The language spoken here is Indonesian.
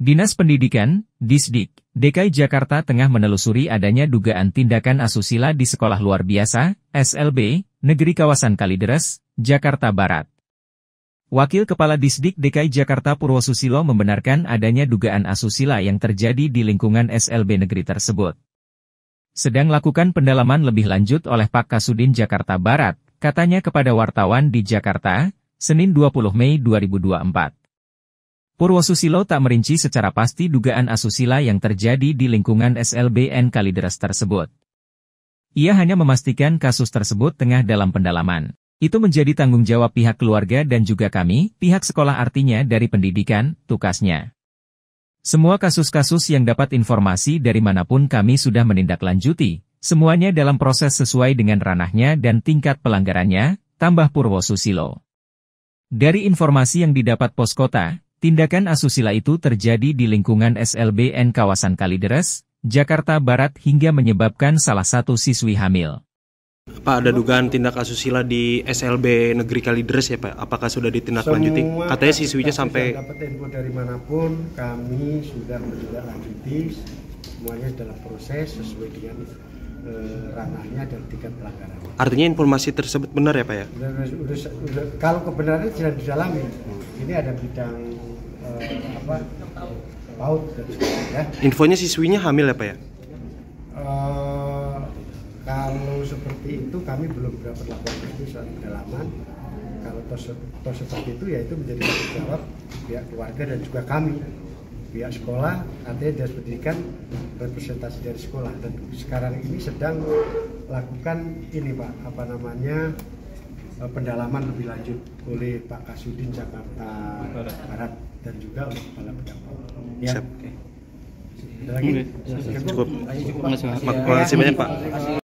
Dinas Pendidikan, Disdik, DKI Jakarta tengah menelusuri adanya dugaan tindakan asusila di Sekolah Luar Biasa, SLB, Negeri Kawasan Kalideres, Jakarta Barat. Wakil Kepala Disdik DKI Jakarta Purwosusilo membenarkan adanya dugaan asusila yang terjadi di lingkungan SLB negeri tersebut. Sedang lakukan pendalaman lebih lanjut oleh Pak Kasudin Jakarta Barat, katanya kepada wartawan di Jakarta, Senin 20 Mei 2024. Purwosusilo tak merinci secara pasti dugaan asusila yang terjadi di lingkungan SLBN Kalideres tersebut. Ia hanya memastikan kasus tersebut tengah dalam pendalaman. Itu menjadi tanggung jawab pihak keluarga dan juga kami, pihak sekolah artinya dari pendidikan, tukasnya. Semua kasus-kasus yang dapat informasi dari manapun kami sudah menindaklanjuti, semuanya dalam proses sesuai dengan ranahnya dan tingkat pelanggarannya, tambah Purwo Susilo. Dari informasi yang didapat poskota, Tindakan asusila itu terjadi di lingkungan SLBN kawasan Kalideres, Jakarta Barat hingga menyebabkan salah satu siswi hamil. Pak, ada dugaan tindak asusila di SLB Negeri Kalideres ya Pak? Apakah sudah ditindaklanjuti? Katanya siswinya sampai... Dapat info dari manapun, kami sudah menindaklanjuti, semuanya dalam proses sesuai dengan Eh, ranahnya dan tingkat pelanggaran. Artinya informasi tersebut benar ya Pak ya? kalau kebenarannya tidak didalami, hmm. ini ada bidang eh, apa laut dan sebagainya. Ya. Infonya siswinya hamil ya Pak ya? Eh, kalau seperti itu kami belum dapat laporan itu saat pendalaman kalau tos, tos seperti itu ya itu menjadi tanggung jawab pihak keluarga dan juga kami pihak sekolah artinya dinas pendidikan representasi dari sekolah dan sekarang ini sedang lakukan ini Pak apa namanya eh, pendalaman lebih lanjut oleh Pak Kasudin Jakarta Barat dan juga oleh Kepala Bidang Ya. Siap. Cukup. Cukup. kasih banyak Pak.